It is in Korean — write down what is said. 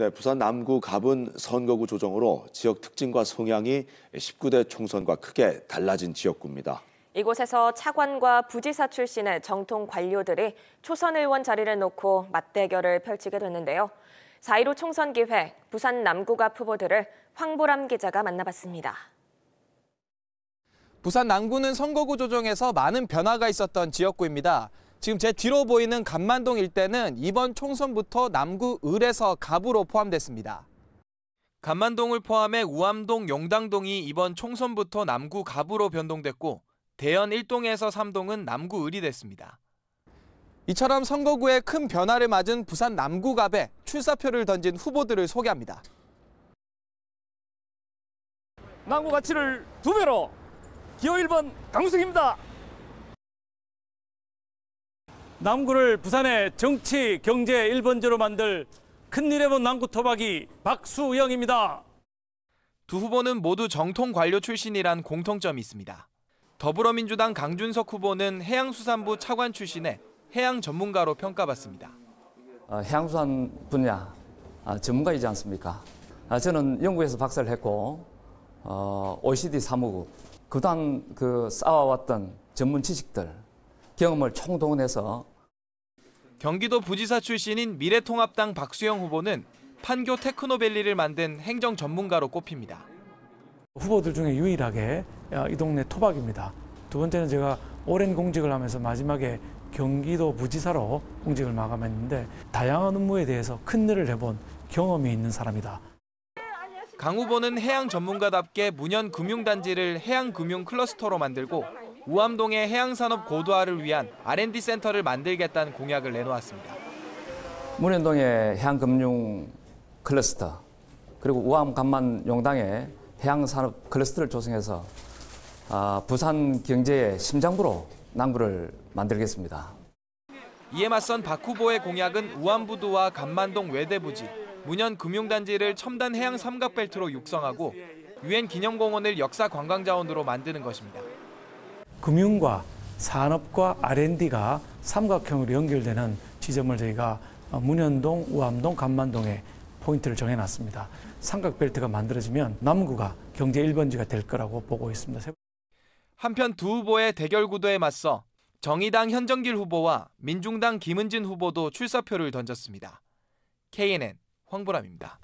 네, 부산 남구 갑은 선거구 조정으로 지역 특징과 성향이 19대 총선과 크게 달라진 지역구입니다. 이곳에서 차관과 부지사 출신의 정통 관료들이 초선 의원 자리를 놓고 맞대결을 펼치게 됐는데요. 4.15 총선 기획 부산 남구갑 후보들을 황보람 기자가 만나봤습니다. 부산 남구는 선거구 조정에서 많은 변화가 있었던 지역구입니다. 지금 제 뒤로 보이는 간만동 일대는 이번 총선부터 남구 을에서 갑으로 포함됐습니다. 간만동을 포함해 우암동, 용당동이 이번 총선부터 남구 갑으로 변동됐고 대연 1동에서 3동은 남구 을이 됐습니다. 이처럼 선거구에 큰 변화를 맞은 부산 남구 갑에 출사표를 던진 후보들을 소개합니다. 남구 가치를 두 배로 기호 1번 강우석입니다. 남구를 부산의 정치 경제 1번지로 만들 큰일에 본 남구 토박이 박수영입니다. 두 후보는 모두 정통 관료 출신이란 공통점이 있습니다. 더불어민주당 강준석 후보는 해양수산부 차관 출신에 해양 전문가로 평가받습니다. 어, 해양수산 분야 아, 전문가이지 않습니까? 아, 저는 영국에서 박사를 했고 어, OECD 사무국 그동그 쌓아왔던 전문 지식들 경험을 총동원해서 경기도 부지사 출신인 미래통합당 박수영 후보는 판교 테크노밸리를 만든 행정 전문가로 꼽힙니다. 후보들 중에 유일하게 아, 이 동네 토박입니다. 두 번째는 제가 오랜 공직을 하면서 마지막에 경기도 부지사로 공직을 마감했는데 다양한 업무에 대해서 큰 일을 해본 경험이 있는 사람이다. 강 후보는 해양 전문가답게 문현 금융단지를 해양 금융 클러스터로 만들고 우암동의 해양산업 고도화를 위한 R&D 센터를 만들겠다는 공약을 내놓았습니다. 문현동의 해양금융 클러스터 그리고 우암 간만 용당의 해양산업 클러스터를 조성해서 아, 부산 경제의 심장부로 남부를 만들겠습니다. 이에 맞선 박 후보의 공약은 우암부두와 간만동 외대부지, 문현금융단지를 첨단 해양 삼각벨트로 육성하고 유엔 기념공원을 역사 관광자원으로 만드는 것입니다. 금융과 산업과 R&D가 삼각형으로 연결되는 지점을 저희가 어, 문현동, 우암동, 감만동에 포인트를 정해놨습니다. 삼각벨트가 만들어지면 남구가 경제 1번지가 될 거라고 보고 있습니다. 한편 두 후보의 대결 구도에 맞서 정의당 현정길 후보와 민중당 김은진 후보도 출사표를 던졌습니다. KNN 황보람입니다.